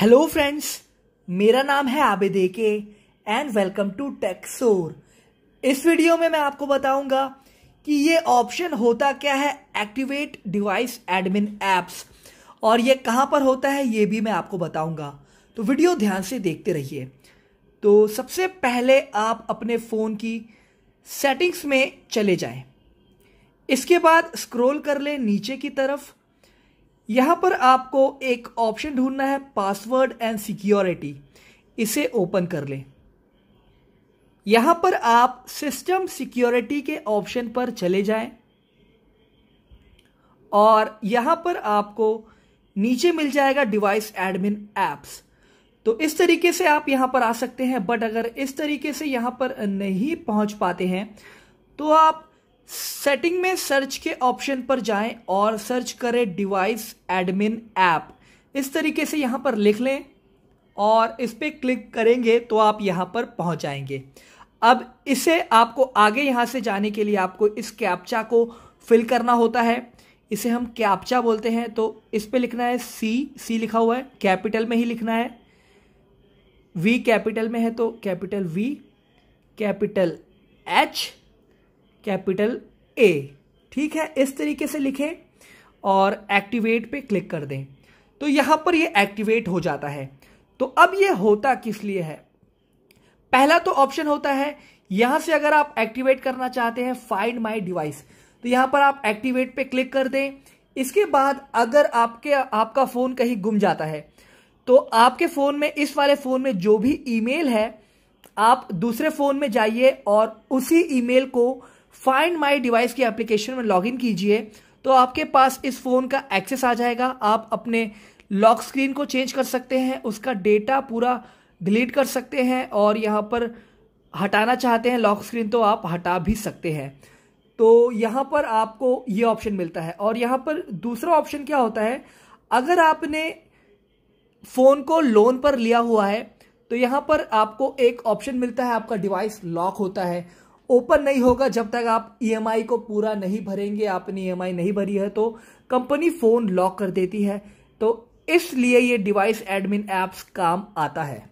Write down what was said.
hello friends मेरा नाम है आबिद के एंड वेलकम टू टेक्सोर इस वीडियो में मैं आपको बताऊंगा कि ये ऑप्शन होता क्या है एक्टिवेट डिवाइस एडमिन एप्स और ये कहाँ पर होता है ये भी मैं आपको बताऊंगा तो वीडियो ध्यान से देखते रहिए तो सबसे पहले आप अपने फ़ोन की सेटिंग्स में चले जाएं इसके बाद स्क्रॉल कर लें नीचे की तरफ़ यहाँ पर आपको एक ऑप्शन ढूंढना है पासवर्ड एंड सिक्योरिटी इसे ओपन कर लें यहाँ पर आप सिस्टम सिक्योरिटी के ऑप्शन पर चले जाएं और यहाँ पर आपको नीचे मिल जाएगा डिवाइस एडमिन एप्स तो इस तरीके से आप यहाँ पर आ सकते हैं बट अगर इस तरीके से यहाँ पर नहीं पहुँच पाते हैं तो आप सेटिंग में सर्च के ऑप्शन पर जाएं और सर्च करें डिवाइस एडमिन ऐप इस तरीके से यहाँ पर लिख लें और इस पर क्लिक करेंगे तो आप यहाँ पर पहुंच जाएंगे अब इसे आपको आगे यहाँ से जाने के लिए आपको इस कैप्चा को फिल करना होता है इसे हम कैप्चा बोलते हैं तो इस पर लिखना है सी सी लिखा हुआ है कैपिटल में ही लिखना है वी कैपिटल में है तो capital V capital H capital A ठीक है इस तरीके से लिखें और एक्टिवेट पे क्लिक कर दें तो यहां पर ये एक्टिवेट हो जाता है तो अब ये होता किस लिए है पहला तो ऑप्शन होता है यहां से अगर आप एक्टिवेट करना चाहते हैं फाइंड माई डिवाइस तो यहां पर आप एक्टिवेट पे क्लिक कर दें इसके बाद अगर आपके आपका फोन कहीं गुम जाता है तो आपके फोन में इस वाले फोन में जो भी ईमेल है आप दूसरे फोन में जाइए और उसी ईमेल को फाइंड माई डिवाइस की एप्लीकेशन में लॉगिन कीजिए तो आपके पास इस फ़ोन का एक्सेस आ जाएगा आप अपने लॉक स्क्रीन को चेंज कर सकते हैं उसका डेटा पूरा डिलीट कर सकते हैं और यहाँ पर हटाना चाहते हैं लॉक स्क्रीन तो आप हटा भी सकते हैं तो यहाँ पर आपको ये ऑप्शन मिलता है और यहाँ पर दूसरा ऑप्शन क्या होता है अगर आपने फ़ोन को लोन पर लिया हुआ है तो यहाँ पर आपको एक ऑप्शन मिलता है आपका डिवाइस लॉक होता है ओपन नहीं होगा जब तक आप ईएमआई e को पूरा नहीं भरेंगे आपने ईएमआई e नहीं भरी है तो कंपनी फ़ोन लॉक कर देती है तो इसलिए ये डिवाइस एडमिन एप्स काम आता है